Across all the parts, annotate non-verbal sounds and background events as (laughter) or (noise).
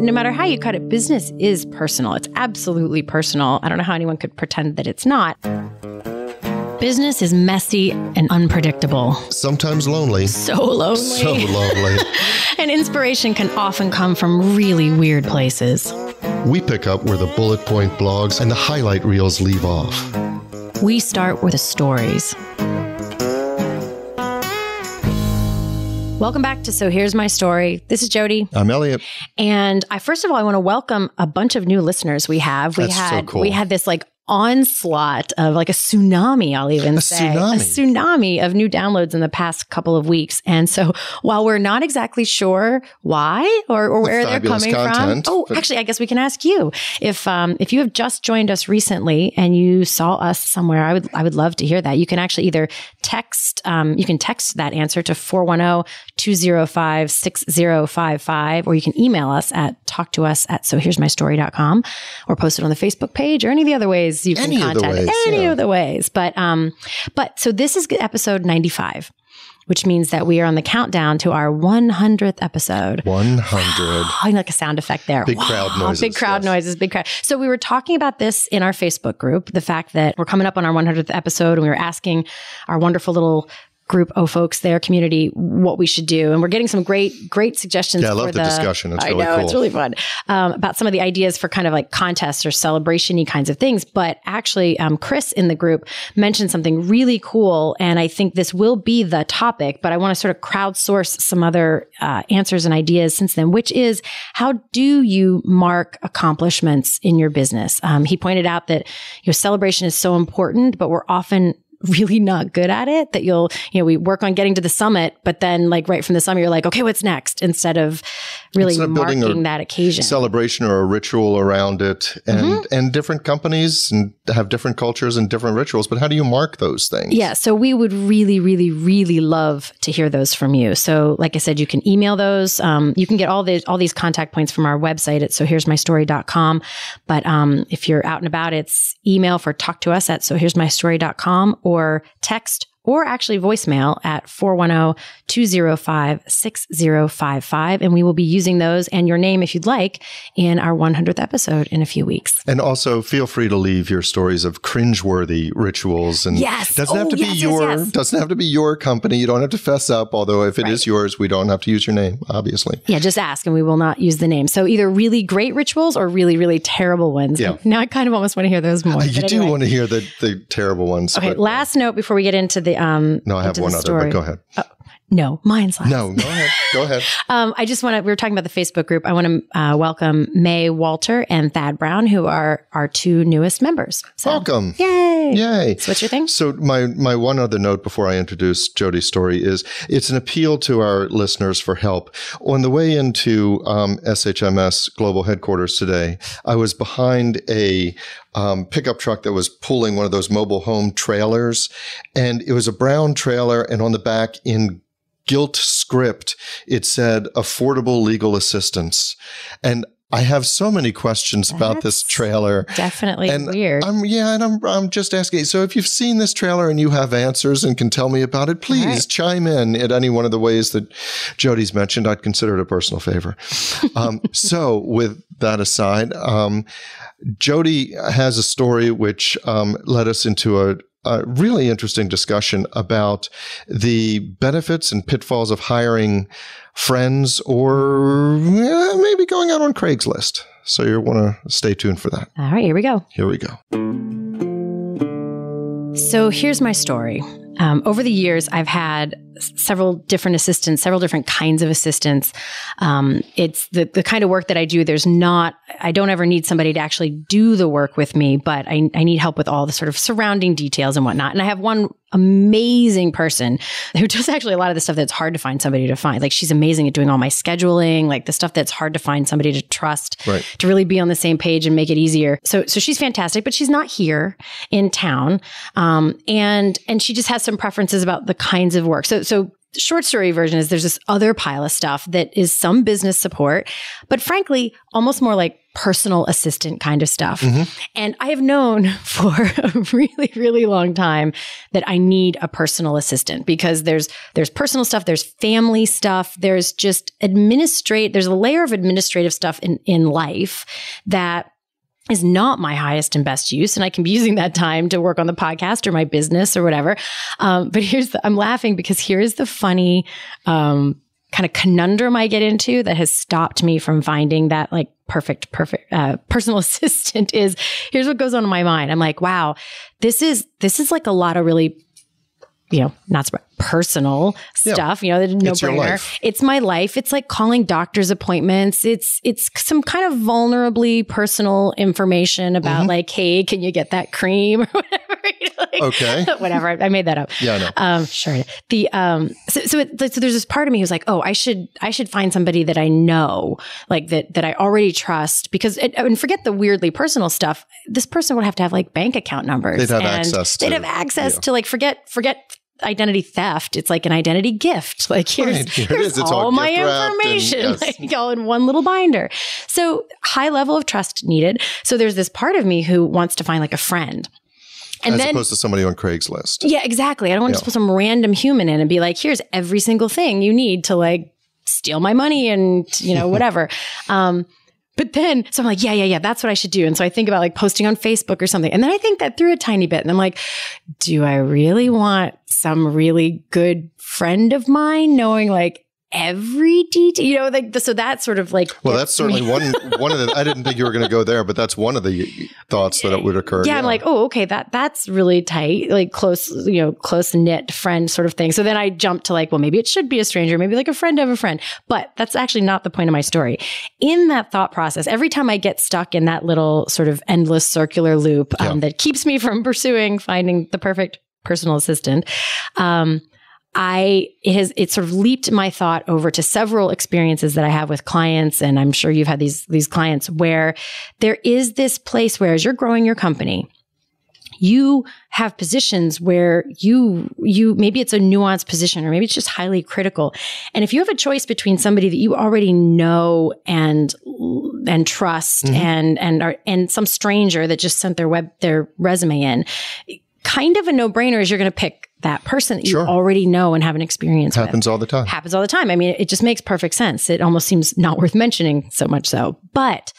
no matter how you cut it, business is personal. It's absolutely personal. I don't know how anyone could pretend that it's not. Business is messy and unpredictable. Sometimes lonely. So lonely. So lonely. (laughs) and inspiration can often come from really weird places. We pick up where the bullet point blogs and the highlight reels leave off. We start with the stories Welcome back to So Here's My Story. This is Jody. I'm Elliot. And I first of all I want to welcome a bunch of new listeners we have. We That's had so cool. we had this like onslaught of like a tsunami, I'll even a say tsunami. a tsunami of new downloads in the past couple of weeks. And so while we're not exactly sure why or, or where they're coming content, from, oh, actually, I guess we can ask you if um, if you have just joined us recently and you saw us somewhere. I would I would love to hear that. You can actually either text um, you can text that answer to 410-205-6055 or you can email us at talk to us at so here's my story.com or post it on the Facebook page or any of the other ways ways you any can contact. Of ways, any yeah. of the ways. But um, but so this is episode 95 which means that we are on the countdown to our 100th episode. 100. I (sighs) like a sound effect there. Big crowd noises. Big crowd yes. noises, big crowd. So we were talking about this in our Facebook group, the fact that we're coming up on our 100th episode and we were asking our wonderful little group of folks, their community, what we should do. And we're getting some great, great suggestions. Yeah, I love the, the, discussion. It's I really know, cool. It's really fun um, about some of the ideas for kind of like contests or celebration kinds of things. But actually, um, Chris in the group mentioned something really cool. And I think this will be the topic, but I want to sort of crowdsource some other uh, answers and ideas since then, which is how do you mark accomplishments in your business? Um, he pointed out that, your celebration is so important, but we're often really not good at it that you'll, you know, we work on getting to the summit, but then like right from the summit, you're like, okay, what's next? Instead of really marking that occasion. Celebration or a ritual around it. And mm-hmm. and different companies and have different cultures and different rituals, but how do you mark those things? Yeah. So we would really, really, really love to hear those from you. So like I said, you can email those. Um, you can get all the all these contact points from our website at so here's my story.com. But um, if you're out and about, it's email for talk to us at so here's my story.com or text or actually voicemail at 410-205-6055 and we will be using those and your name if you'd like in our 100th episode in a few weeks and also feel free to leave your stories of cringeworthy rituals and yes doesn't oh, have to oh, yes, be yes, your yes. doesn't have to be your company you don't have to fess up although if it right. is yours we don't have to use your name obviously yeah just ask and we will not use the name so either really great rituals or really really terrible ones yeah. now i kind of almost want to hear those more uh, you anyway. do want to hear the, the terrible ones okay but, uh, last uh, note before we get into the the um. No, I have one other. But go ahead. Oh, no, mine's last. No, go ahead. Go ahead. (laughs) um, I just want to. We were talking about the Facebook group. I want to uh, welcome May Walter and Thad Brown, who are our two newest members. So, welcome! Yay! Yay! So what's your thing? So my my one other note before I introduce Jody's story is it's an appeal to our listeners for help. On the way into um, SHMS global headquarters today, I was behind a um, pickup truck that was pulling one of those mobile home trailers. And it was a brown trailer, and on the back in gilt script, it said affordable legal assistance. And I have so many questions That's about this trailer. Definitely and weird. I'm, yeah, and I'm, I'm just asking. So if you've seen this trailer and you have answers and can tell me about it, please right. chime in at any one of the ways that Jody's mentioned. I'd consider it a personal favor. Um, (laughs) so with that aside, um, Jody has a story which um, led us into a, a really interesting discussion about the benefits and pitfalls of hiring friends or maybe going out on Craigslist. So you want to stay tuned for that. All right, here we go. Here we go. So here's my story. Um, over the years, I've had several different assistants, several different kinds of assistants. Um, it's the, the kind of work that I do. There's not, I don't ever need somebody to actually do the work with me, but I, I need help with all the sort of surrounding details and whatnot. And I have one amazing person who (laughs) does actually a lot of the stuff that's hard to find somebody to find. Like she's amazing at doing all my scheduling, like the stuff that's hard to find somebody to trust right. to really be on the same page and make it easier. So so she's fantastic, but she's not here in town, um, and and she just has some preferences about the kinds of work. So so short story version is there's this other pile of stuff that is some business support, but frankly, almost more like personal assistant kind of stuff. Mm-hmm. And I have known (laughs) for a really, really long time that I need a personal assistant because there's there's personal stuff, there's family stuff, there's just administrate there's a layer of administrative stuff in, in life that is not my highest and best use. And I can be using that time to work on the podcast or my business or whatever. Um, but here's the, I'm laughing because here is the funny, um, kind of conundrum I get into that has stopped me from finding that like perfect, perfect, uh, personal (laughs) assistant is here's what goes on in my mind. I'm like, wow, this is, this is like a lot of really, you know, not personal stuff. Yeah. You know, no it's brainer. It's my life. It's like calling doctor's appointments. It's it's some kind of vulnerably personal information about mm-hmm. like, hey, can you get that cream or (laughs) whatever? like, okay, (laughs) whatever. I made that up. Yeah, I know. Um, sure. The um, so so, it, so there's this part of me who's like, oh, I should I should find somebody that I know, like that that I already trust because it, and forget the weirdly personal stuff. This person would have to have like bank account numbers. They'd have access. To, they'd have access yeah. to like forget forget identity theft. It's like an identity gift. Like here's, right. Here here's all, all my information, and, yes. like all in one little binder. So high level of trust needed. So there's this part of me who wants to find like a friend. And As then, opposed to somebody on Craigslist. Yeah, exactly. I don't want yeah. to put some random human in and be like, here's every single thing you need to like steal my money and, you know, (laughs) whatever. um, but then, so I'm like, yeah, yeah, yeah, that's what I should do. And so I think about like posting on Facebook or something. And then I think that through a tiny bit. And I'm like, do I really want some really good friend of mine knowing like every detail, you know, like so that's sort of like. Well, that's certainly one one of the. I didn't think you were going to go there, but that's one of the thoughts that it would occur. Yeah, yeah, I'm like, oh, okay, that that's really tight, like close, you know, close knit friend sort of thing. So then I jumped to like, well, maybe it should be a stranger, maybe like a friend of a friend, but that's actually not the point of my story. In that thought process, every time I get stuck in that little sort of endless circular loop um, yeah. that keeps me from (laughs) pursuing finding the perfect personal assistant. Um, I it has it sort of leaped my thought over to several experiences that I have with clients, and I'm sure you've had these these clients where there is this place where as you're growing your company, you have positions where you you maybe it's a nuanced position or maybe it's just highly critical and if you have a choice between somebody that you already know and and trust mm-hmm. and and are, and some stranger that just sent their web their resume in kind of a no-brainer is you're going to pick that person that sure. you already know and have an experience happens with. all the time happens all the time i mean it just makes perfect sense it almost seems not worth mentioning so much so but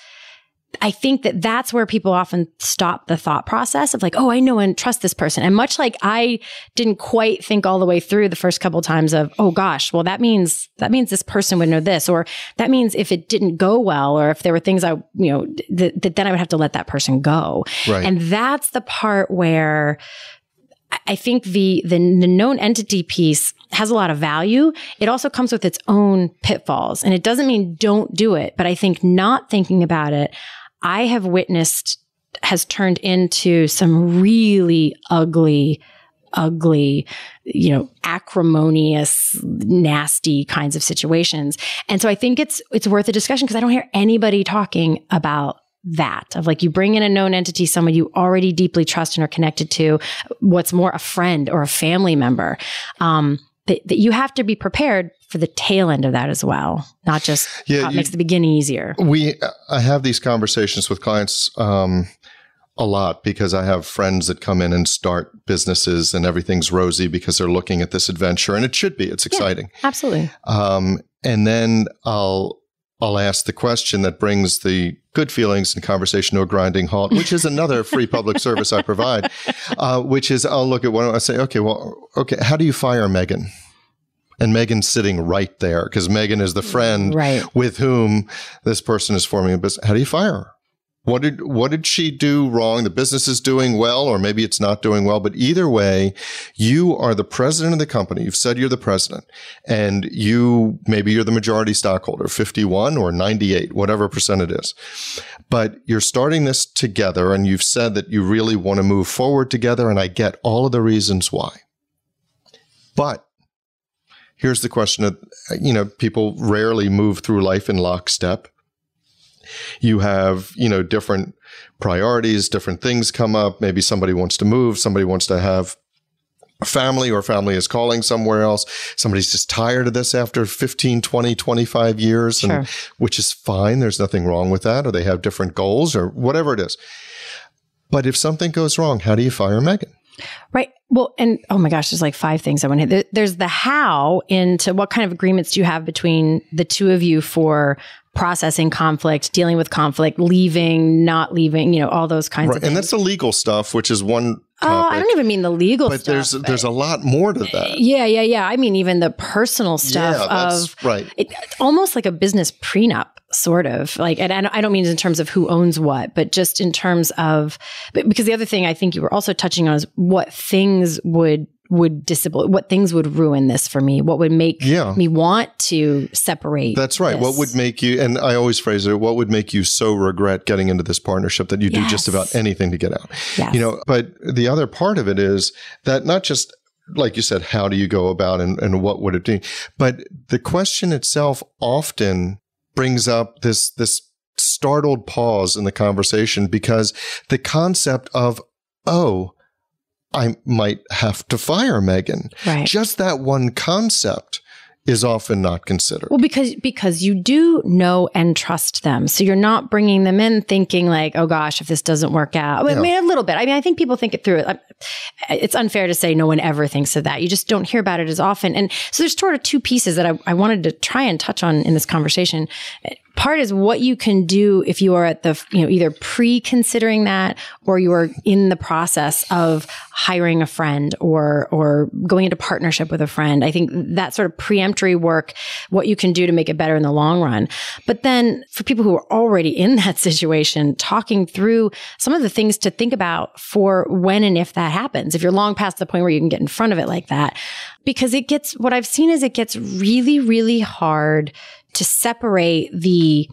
I think that that's where people often stop the thought process of like, oh, I know and trust this person. And much like I didn't quite think all the way through the first couple times of, oh gosh, well that means that means this person would know this, or that means if it didn't go well, or if there were things I, you know, th- th- then I would have to let that person go. Right. And that's the part where I think the, the, the known entity piece has a lot of value. It also comes with its own pitfalls and it doesn't mean don't do it, but I think not thinking about it, I have witnessed has turned into some really ugly, ugly, you know, acrimonious, nasty kinds of situations. And so I think it's, it's worth a discussion because I don't hear anybody talking about that of like you bring in a known entity, someone you already deeply trust and are connected to, what's more a friend or a family member. Um, that, that you have to be prepared for the tail end of that as well, not just yeah, you, makes the beginning easier. We, I have these conversations with clients, um, a lot because I have friends that come in and start businesses and everything's rosy because they're looking at this adventure and it should be. It's exciting. Yeah, absolutely. Um, and then I'll I'll ask the question that brings the good feelings and conversation to a grinding halt, which is another (laughs) free public service I provide, uh, which is I'll look at one and I say, okay, well, okay, how do you fire Megan? And Megan's sitting right there because Megan is the mm, friend right. with whom this person is forming a business. How do you fire her? What did what did she do wrong? The business is doing well, or maybe it's not doing well. But either way, you are the president of the company. You've said you're the president, and you maybe you're the majority stockholder, 51 or 98, whatever percent it is. But you're starting this together, and you've said that you really want to move forward together, and I get all of the reasons why. But here's the question of you know, people rarely move through life in lockstep you have, you know, different priorities, different things come up. Maybe somebody wants to move, somebody wants to have family or family is calling somewhere else somebody's just tired of this after 15 20 25 years sure. and, which is fine there's nothing wrong with that or they have different goals or whatever it is but if something goes wrong how do you fire megan right well and oh my gosh there's like five things i want to hit there's the how into what kind of agreements do you have between the two of you for processing conflict, dealing with conflict, leaving, not leaving, you know, all those kinds right. of things. And that's the legal stuff, which is one uh, Topic. Oh, I don't even mean the legal but stuff, there's but there's a lot more to that. Yeah, yeah, yeah. I mean even the personal stuff yeah, of right. It, almost like a business prenup sort of. Like and I don't mean in terms of who owns what, but just in terms of because the other thing I think you were also touching on is what things would would disable what things would ruin this for me what would make yeah. me want to separate that's right this. what would make you and i always phrase it what would make you so regret getting into this partnership that you yes. do just about anything to get out yes. you know but the other part of it is that not just like you said how do you go about and, and what would it be? but the question itself often brings up this this startled pause in the conversation because the concept of oh I might have to fire Megan. Right. Just that one concept is often not considered. Well, because because you do know and trust them, so you're not bringing them in thinking like, oh gosh, if this doesn't work out. I mean, yeah. a little bit. I mean, I think people think it through. It's unfair to say no one ever thinks of that. You just don't hear about it as often. And so there's sort of two pieces that I, I wanted to try and touch on in this conversation part is what you can do if you are at the, you know, either pre considering that or you are in the process of hiring a friend or, or going into partnership with a friend. I think that sort of preemptory work, what you can do to make it better in the long run. But then for people who are already in that (laughs) situation, talking through some of the things to think about for when and if that happens. If you're long past the point where you can get in front of it like that, because it gets what I've seen is it gets really, really hard to separate the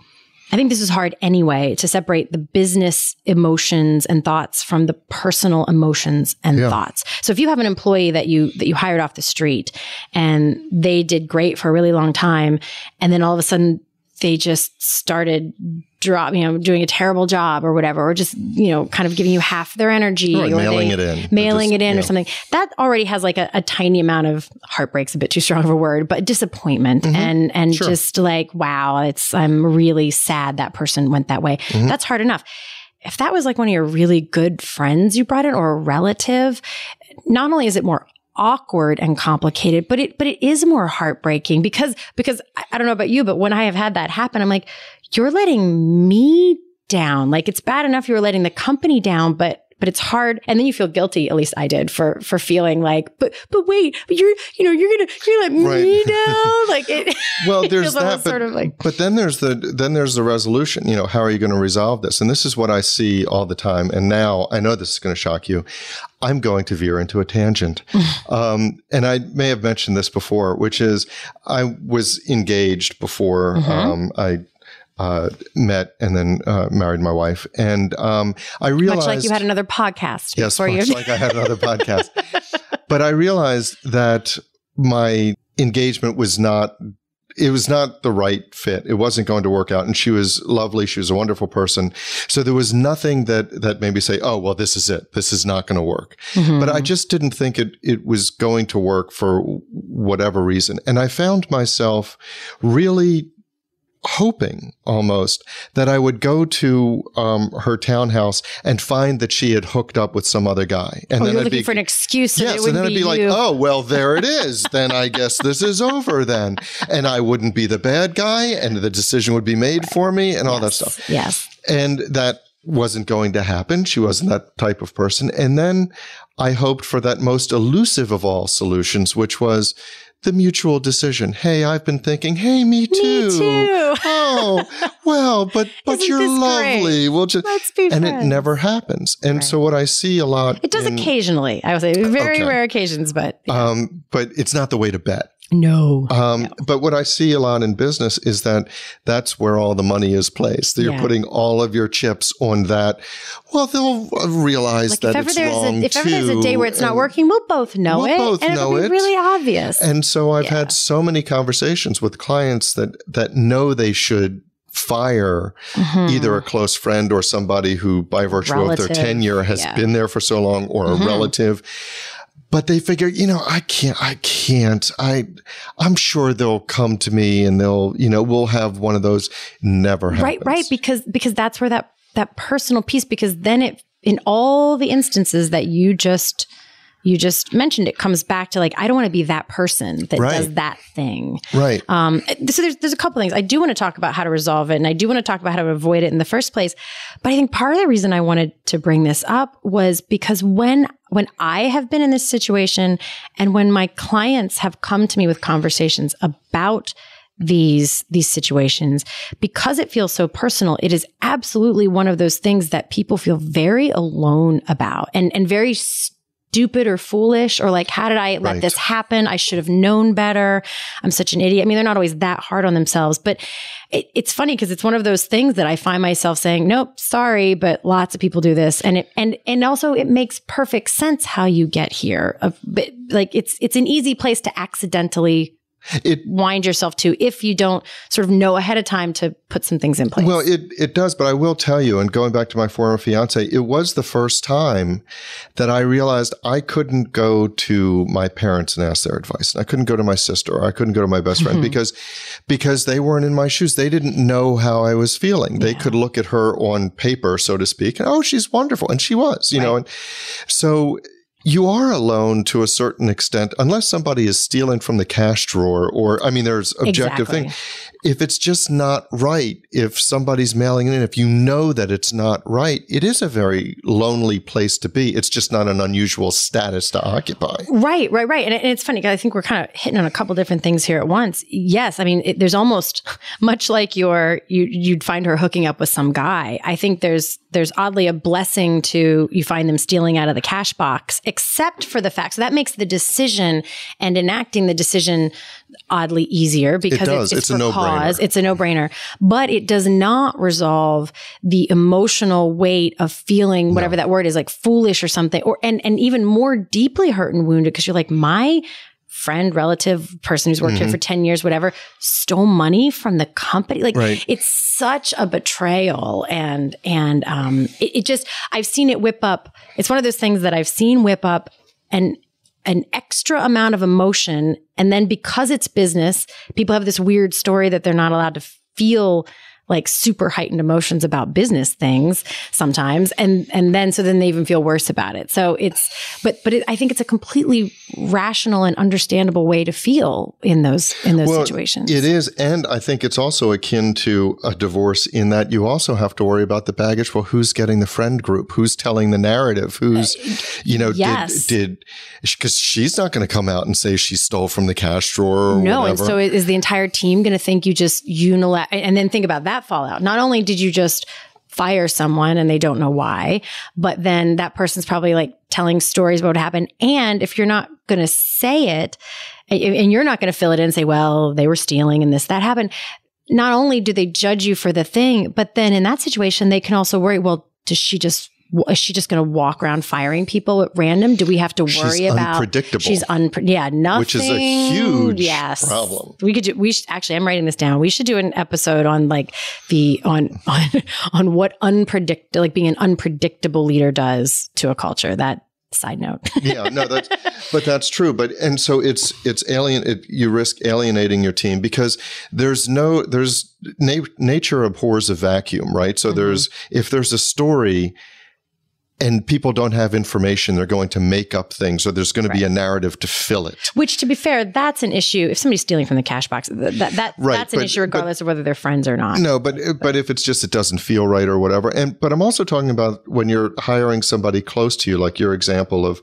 I think this is hard anyway to separate the business emotions and thoughts from the personal emotions and yeah. thoughts. So if you have an employee that you that you hired off the street and they did great for a really long time and then all of a sudden they just started drop, you know, doing a terrible job or whatever, or just, you know, kind of giving you half their energy right, or mailing they, it in, mailing just, it in yeah. or something. That already has like a, a, tiny amount of heartbreak's a bit too strong of a word, but disappointment mm-hmm. and, and sure. just like, wow, it's, I'm really sad that person went that way. Mm-hmm. That's hard enough. If that was like one of your really good friends you brought in or a relative, not only is it more awkward and complicated, but it, but it is more heartbreaking because, because I don't know about you, but when I have had that happen, I'm like, you're letting me down. Like it's bad enough you were letting the company down, but but it's hard. And then you feel guilty, at least I did, for for feeling like, but but wait, but you're you know, you're gonna you're like right. me now, (laughs) Like it (laughs) Well (laughs) there's that but, sort of like But then there's the then there's the resolution. You know, how are you gonna resolve this? And this is what I see all the time. And now I know this is gonna shock you. I'm going to veer into a tangent. um, and I may have mentioned this before, which is I was engaged before mm-hmm. um, I uh, met and then uh, married my wife. And um, I realized. Much like you had another podcast. Yes, much you. like I had another (laughs) podcast. But I realized that my engagement was not. It was not the right fit. It wasn't going to work out. And she was lovely. She was a wonderful person. So there was nothing that, that made me say, Oh, well, this is it. This is not going to work. Mm-hmm. But I just didn't think it, it was going to work for whatever reason. And I found myself really hoping almost that I would go to um, her townhouse and find that she had hooked up with some other guy. And oh, then you're I'd looking be, for an excuse. Yes, and then I'd be, like, oh, well, there it (laughs) is. then I guess this is over then. And I wouldn't be the bad guy and the decision would be made right. for me and yes. all that stuff. Yes. And that wasn't going to happen. She wasn't that type of person. And then I hoped for that most elusive of all solutions, which was the mutual decision. Hey, I've been thinking, hey, me too. Me too. (laughs) oh, well, but (laughs) but Isn't you're lovely. Great? We'll just Let's be and friends. it never happens. And right. so what I see a lot It does in, occasionally, I would say uh, very okay. rare occasions, but yeah. um, but it's not the way to bet. No, um, no. But what I see a lot in business is that that's where all the money is placed. You're yeah. putting all of your chips on that. Well, they'll realize like that if it's wrong a, If ever too, there's a day where it's not working, we'll both know we'll it. Both and know it'll be it. really obvious. And so I've yeah. had so many conversations with clients that that know they should fire mm-hmm. either a close friend or somebody who by virtue relative. of their tenure has yeah. been there for so long or mm-hmm. a relative but they figure, you know, I can't, I can't, I, I'm sure they'll come to me and they'll, you know, we'll have one of those. Never happens. Right, right. Because, because that's where that, that personal piece, because then it, in all the instances that you just you just mentioned, it comes back to like, I don't want to be that person that right. does that thing. Right. Um, so there's, there's a couple things. I do want to talk about how to resolve it and I do want to talk about how to avoid it in the first place. But I think part of the reason I wanted to bring this up was because when when I have been in this situation and when my clients have come to me with conversations about these these situations because it feels so personal it is absolutely one of those things that people feel very alone about and and very stupid or foolish or like, how did I let right. this happen? I should have known better. I'm such an idiot. I mean, they're not always that hard on themselves, but it, it's funny because it's one of those things that I find myself saying, nope, sorry, but lots of people do this. And it, and, and also it makes perfect sense how you get here. Of, but like it's, it's an easy place to accidentally it wind yourself to if you don't sort of know ahead of time to put some things in place. Well, it it does, but I will tell you, and going back to my former fiance, it was the first time that I realized I couldn't go to my parents and ask their advice. I couldn't go to my sister, I couldn't go to my best friend mm-hmm. because because they weren't in my shoes. They didn't know how I was feeling. They yeah. could look at her on paper, so to speak, and oh, she's wonderful. And she was, you right. know, and so you are alone to a certain extent, unless somebody is stealing from the cash drawer, or I mean, there's objective exactly. things if it's just not right, if somebody's mailing it in, if you know that it's not right, it is a very lonely place to be. It's just not an unusual status to occupy. Right, right, right. And, and it's funny because I think we're kind of hitting on a couple different things here at once. Yes, I mean, it, there's almost (laughs) much like your you you'd find her hooking up with some guy. I think there's there's oddly a blessing to you find them stealing out of the cash box, except for the fact. So that makes the decision and enacting the decision oddly easier because it it's, it's, it's a no cause. It's a no brainer, but it does not resolve the emotional weight of feeling whatever no. that word is, like foolish or something, or and and even more deeply hurt and wounded because you're like my friend, relative, person who's worked mm-hmm. here for 10 years, whatever, stole money from the company. Like right. it's such a betrayal. And, and, um, it, it, just, I've seen it whip up. It's one of those things that I've seen whip up and an extra amount of emotion. And then because it's business, people have this weird story that they're not allowed to feel like super heightened emotions about business things sometimes and and then so then they even feel worse about it so it's but but it, i think it's a completely rational and understandable way to feel in those in those well, situations it is and i think it's also akin to a divorce in that you also have to worry about the baggage well who's getting the friend group who's telling the narrative who's uh, you know yes. did because she's not going to come out and say she stole from the cash drawer no whatever. and so is the entire team going to think you just unilateral and then think about that that fallout? Not only did you just fire someone and they don't know why, but then that person's probably like telling stories about what happened. And if you're not going to say it and you're not going to fill it in and say, well, they were stealing and this, that happened. Not only do they judge you for the thing, but then in that situation, they can also worry, well, does she just is she just going to walk around firing people at random? Do we have to worry she's about unpredictable? She's unpredictable. Yeah, nothing. Which is a huge yes. problem. We could do. We should actually. I'm writing this down. We should do an episode on like the on (laughs) on on what unpredict like being an unpredictable leader does to a culture. That side note. (laughs) yeah, no, that's but that's true. But and so it's it's alien. It, you risk alienating your team because there's no there's na- nature abhors a vacuum, right? So mm-hmm. there's if there's a story and people don't have information they're going to make up things or there's going to right. be a narrative to fill it which to be fair that's an issue if somebody's stealing from the cash box that, that right, that's an but, issue regardless but, of whether they're friends or not no but, but uh, but if it's just it doesn't feel right or whatever and but i'm also talking about when you're hiring somebody close to you like your example of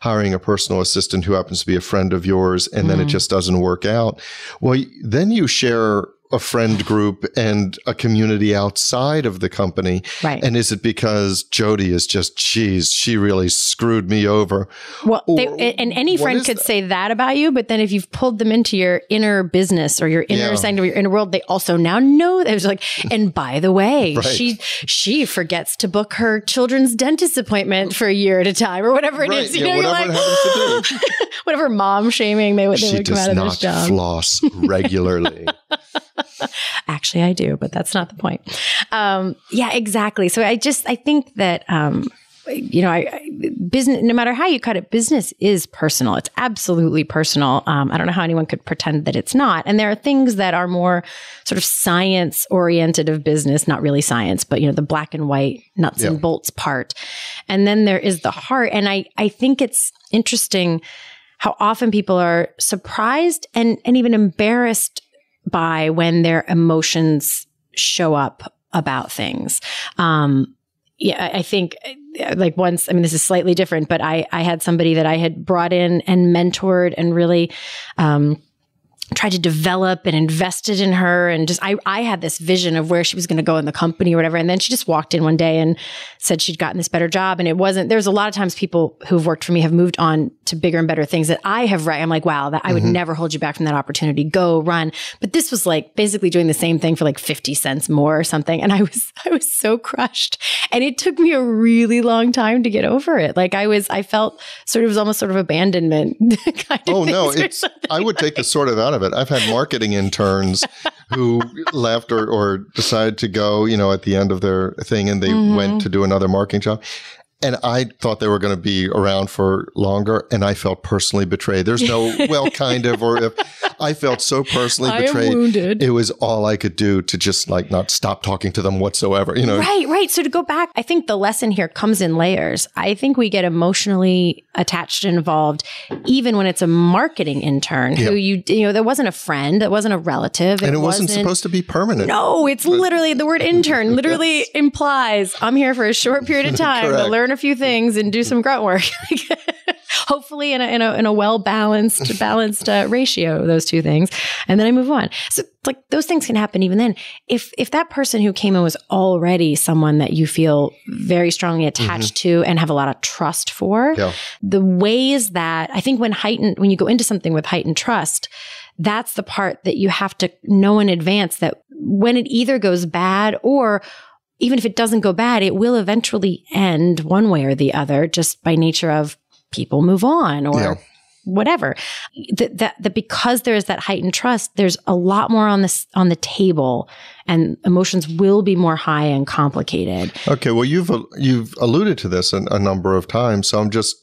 hiring a personal assistant who happens to be a friend of yours and mm. then it mm-hmm. just doesn't work out well then you share a friend group and a community outside of the company? Right. And is it because Jody is just, geez, she really screwed me over? Well, or, they, and any friend could that? say that about you, but then if you've pulled them into your inner business or your inner yeah. sanctum, your inner world, they also now know that it was like, (laughs) and by the way, right. she she forgets to book her children's dentist appointment for a year at a time or whatever it right. is. You yeah, know, whatever you're like, (laughs) whatever mom shaming they, they would come out of this job. She does not floss regularly. (laughs) (laughs) Actually, I do, but that's not the point. Um, yeah, exactly. So I just I think that um, you know, I, I, business. No matter how you cut it, business is personal. It's absolutely personal. Um, I don't know how anyone could pretend that it's not. And there are things that are more sort of science oriented of business, not really science, but you know, the black and white nuts yeah. and bolts part. And then there is the heart. And I, I think it's interesting how often people are surprised and and even embarrassed by when their emotions show up about things. Um, yeah, I think uh, like once, I mean, this is slightly different, but I, I had somebody that I had brought in and mentored and really, um, tried to develop and invested in her and just I I had this vision of where she was going to go in the company or whatever and then she just walked in one day and said she'd gotten this better job and it wasn't there's a lot of times people who've worked for me have moved on to bigger and better things that I have right I'm like wow that I would mm-hmm. never hold you back from that opportunity go run but this was like basically doing the same thing for like 50 cents more or something and I was (laughs) I was so crushed and it took me a really long time to get over it like I was I felt sort of was almost sort of abandonment (laughs) kind of Oh no it's I would like, take the sort of out of it. I've had marketing interns (laughs) who left or, or decided to go, you know, at the end of their thing and they mm-hmm. went to do another marketing job and I thought they were going to be around for longer, and I felt personally betrayed. There's no (laughs) well, kind of, or if I felt so personally I betrayed, wounded. it was all I could do to just like not stop talking to them whatsoever. You know, right, right. So to go back, I think the lesson here comes in layers. I think we get emotionally attached and involved, even when it's a marketing intern yeah. who you you know that wasn't a friend, that wasn't a relative, it and it wasn't, wasn't, supposed to be permanent. No, it's literally the word intern (laughs) literally yes. implies I'm here for a short period of (laughs) time to learn learn a few things and do some grunt work. (laughs) Hopefully, in a, in a, in a well balanced (laughs) balanced uh, ratio, those two things, and then I move on. So, like those things can happen even then. If if that person who came in was already someone that you feel very strongly mm-hmm. attached mm-hmm. to and have a lot of trust for, yeah. the ways that I think when heightened when you go into something with heightened trust, that's the part that you have to know in advance that when it either goes bad or even if it doesn't go bad, it will eventually end one way or the other just by nature of people move on or yeah. whatever. That, that, that because there is that heightened trust, there's a lot more on this on the table and emotions will be more high and complicated. Okay, well you've you've alluded to this a, a, number of times, so I'm just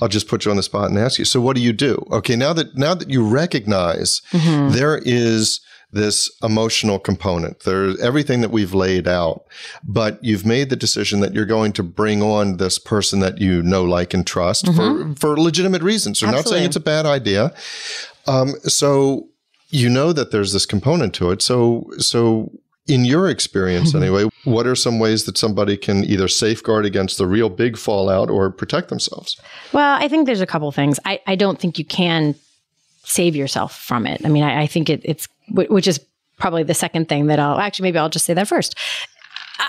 I'll just put you on the spot and ask you. So what do you do? Okay, now that now that you recognize mm-hmm. there is this emotional component. There's everything that we've laid out, but you've made the decision that you're going to bring on this person that you know, like, and trust mm-hmm. for, for legitimate reasons. You're not saying it's a bad idea. Um, so you know that there's this component to it. So, so in your experience mm-hmm. anyway, what are some ways that somebody can either safeguard against the real big fallout or protect themselves? Well, I think there's a couple things. I, I don't think you can save yourself from it. I mean, I, I think it, it's which is probably the second thing that I'll actually maybe I'll just say that first.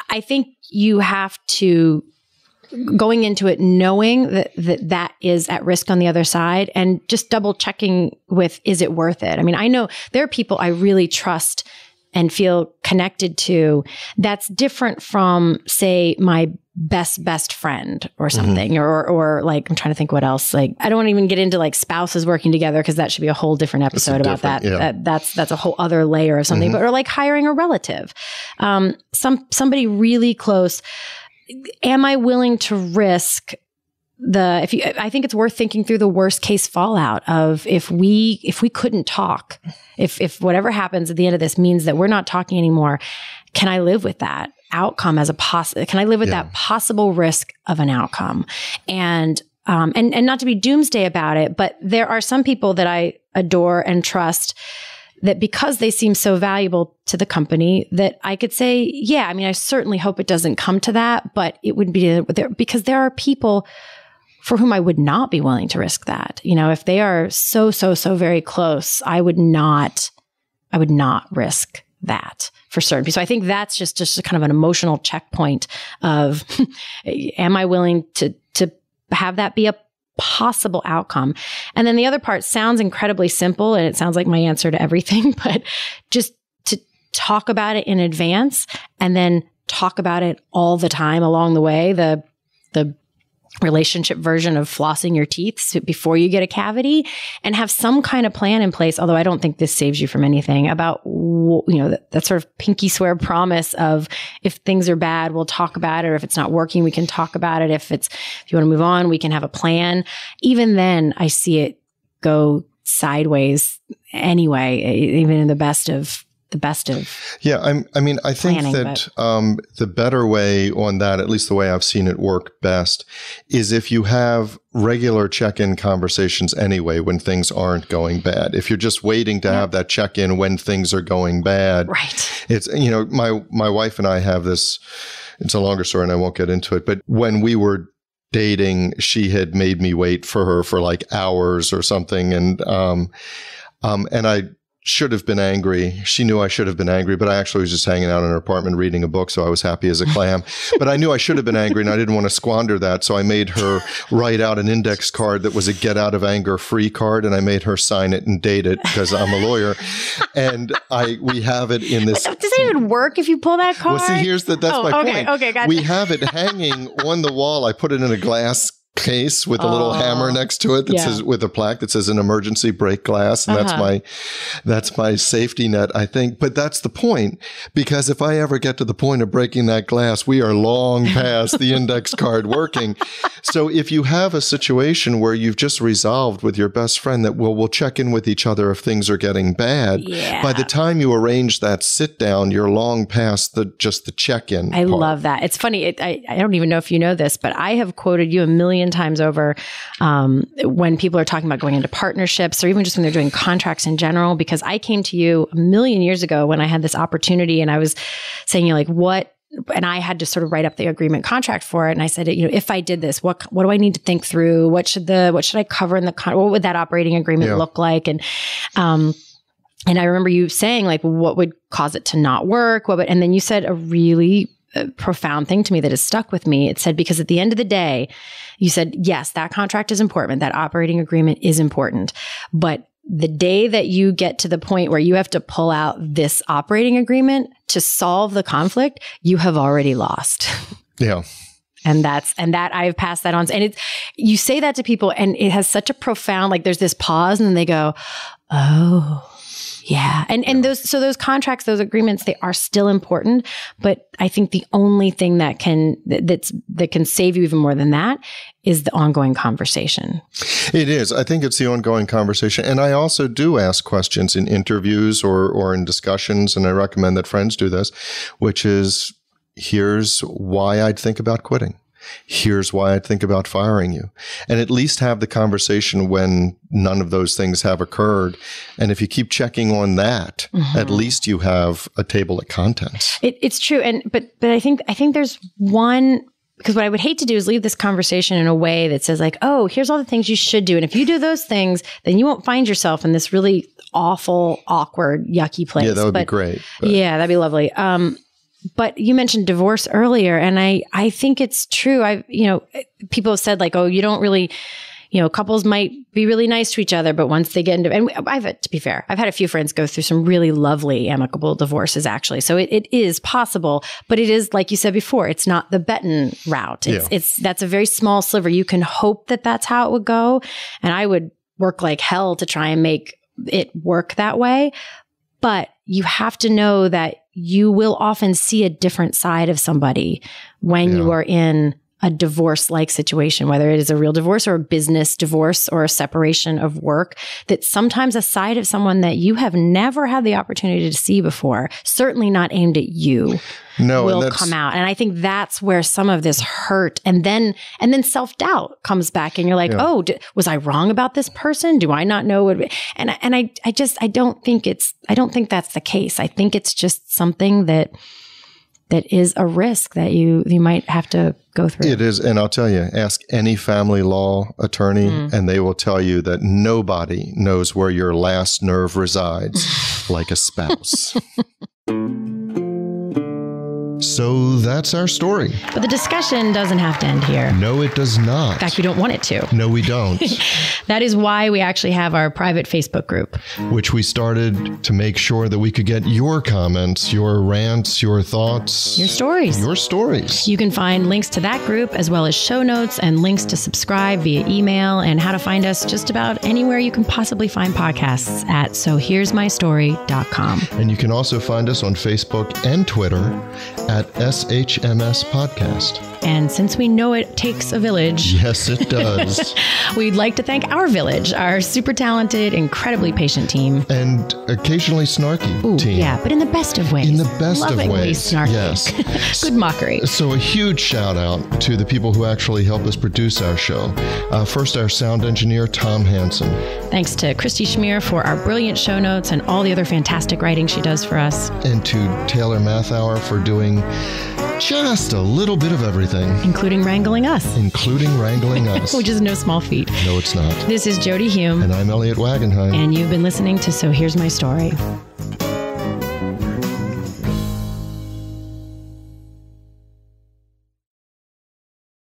I think you have to going into it knowing that, that that is at risk on the other side and just double checking with is it worth it i mean i know there are people i really trust and feel connected to that's different from say my best best friend or mm-hmm. something mm-hmm. or or like I'm trying to think what else like I don't want to even get into like spouses working together because that should be a whole different episode about different, that. Yeah. that. that's that's a whole other layer of something mm-hmm. but or like hiring a relative um some somebody really close am I willing to risk the if you i think it's worth thinking through the worst case fallout of if we if we couldn't talk if if whatever happens at the end of this means that we're not talking anymore can i live with that outcome as a possible can i live with yeah. that possible risk of an outcome and um and and not to be doomsday about it but there are some people that i adore and trust that because they seem so valuable to the company that I could say, yeah, I mean, I certainly hope it doesn't come to that, but it would be there because there are people for whom I would not be willing to risk that. You know, if they are so, so, so very close, I would not, I would not risk that for certain. So I think that's just, just kind of an emotional checkpoint of, (laughs) am I willing to, to have that be a possible outcome? And then the other part sounds incredibly simple and it sounds like my answer to everything, (laughs) but just to talk about it in advance and then talk about it all the time along the way. The, the relationship version of flossing your teeth before you get a cavity and have some kind of plan in place although i don't think this saves you from anything about you know that, that, sort of pinky swear promise of if things are bad we'll talk about it or if it's not working we can talk about it if it's if you want to move on we can have a plan even then i see it go sideways anyway even in the best of the best of. Yeah, I'm, i mean, I think planning, that um, the better way on that, at least the way I've seen it work best, is if you have regular check in conversations anyway when things aren't going bad. If you're just waiting to yeah. have that check in when things are going bad, right? It's you know, my my wife and I have this. It's a longer story, and I won't get into it. But when we were dating, she had made me wait for her for like hours or something, and um, um, and I should have been angry. She knew I should have been angry, but I actually was just hanging out in her apartment reading a book, so I was happy as a clam. (laughs) but I knew I should have been angry and I didn't want to squander that, so I made her write out an index card that was a get out of anger free card and I made her sign it and date it because I'm a lawyer. and I we have it in this Does it even work if you pull that card? Well, see, here's the that's oh, my okay, point. Okay, gotcha. We have it hanging on the wall. I put it in a glass case with a little hammer next to it that yeah. says with a plaque that says an emergency break glass, and uh-huh. that's my that's my safety net, I think. But that's the point because if I ever get to the point of breaking that glass, we are long past the index card working. (laughs) So if you have a situation where you've just resolved with your best friend that well, we'll check in with each other if things are getting bad. Yeah. By the time you arrange that sit down, you're long past the just the check in. I part. love that. It's funny. It, I I don't even know if you know this, but I have quoted you a million times over um, when people are talking about going into partnerships or even just when they're doing contracts in general. Because I came to you a million years ago when I had this opportunity and I was saying, you know, like, what and I had to sort of write up the agreement contract for it. And I said, you know, if I did this, what what do I need to think through? What should the what should I cover in the con- what would that operating agreement yeah. look like? And um, and I remember you saying like, what would cause it to not work? What would, and then you said a really profound thing to me that has stuck with me. It said, because at the end of the day, you said, yes, that contract is important. That operating agreement is important. But the day that you get to the point where you have to pull out this operating agreement to solve the conflict, you have already lost. (laughs) Yeah. And that's, and that I've passed that on. And it's, you say that to people and it has such a profound, like there's this pause and they go, oh, yeah. And and those so those contracts, those agreements, they are still important, but I think the only thing that can that's that can save you even more than that is the ongoing conversation. It is. I think it's the ongoing conversation. And I also do ask questions in interviews or or in discussions and I recommend that friends do this, which is here's why I'd think about quitting. Here's why I think about firing you. And at least have the conversation when none of those things have occurred. And if you keep checking on that, mm-hmm. at least you have a table of contents. It, it's true. And, but, but I think, I think there's one because what I would hate to do is leave this conversation in a way that says like, "Oh, here's all the things you should do, and if you do those things, then you won't find yourself in this really awful, awkward, yucky place." Yeah, that would but, be great. But. Yeah, that'd be lovely. Um, but you mentioned divorce earlier and I I think it's true. I you know, people have said like, "Oh, you don't really you know, couples might be really nice to each other, but once they get into and I've to be fair, I've had a few friends go through some really lovely amicable divorces actually. So it, it is possible, but it is like you said before, it's not the Benton route. It's, yeah. it's that's a very small sliver. You can hope that that's how it would go, and I would work like hell to try and make it work that way, but you have to know that you will often see a different side of somebody when yeah. you are in a divorce like situation, whether it is a real divorce or a business divorce or a separation of work, that sometimes a side of someone that you have never had the opportunity to see before, certainly not aimed at you, no, will come out. And I think that's where some of this hurt and then and then self doubt comes back, and you're like, yeah. oh, d- was I wrong about this person? Do I not know what? And and I I just I don't think it's I don't think that's the case. I think it's just something that that is a risk that you you might have to go through. It is, and I'll tell you, ask any family law attorney, mm. and they will tell you that nobody knows where your last nerve resides, like a spouse. (laughs) So that's our story. But the discussion doesn't have to end here. No, it does not. In fact, we don't want it to. No, we don't. (laughs) that is why we actually have our private Facebook group, which we started to make sure that we could get your comments, your rants, your thoughts, your stories. Your stories. You can find links to that group as well as show notes and links to subscribe via email and how to find us just about anywhere you can possibly find podcasts at so And you can also find us on Facebook and Twitter at SHMS Podcast. And since we know it takes a village, yes, it does. (laughs) we'd like to thank our village, our super talented, incredibly patient team, and occasionally snarky Ooh, team. Yeah, but in the best of ways. In the best Lovingly of ways, snarky. Yes, (laughs) good mockery. So a huge shout out to the people who actually helped us produce our show. Uh, first, our sound engineer Tom Hanson. Thanks to Christy Schmier for our brilliant show notes and all the other fantastic writing she does for us. And to Taylor Mathauer for doing just a little bit of everything, including wrangling us, including wrangling us, (laughs) which is no small feat. No, it's not. This is Jody Hume, and I'm Elliot Wagenheim, and you've been listening to So Here's My Story.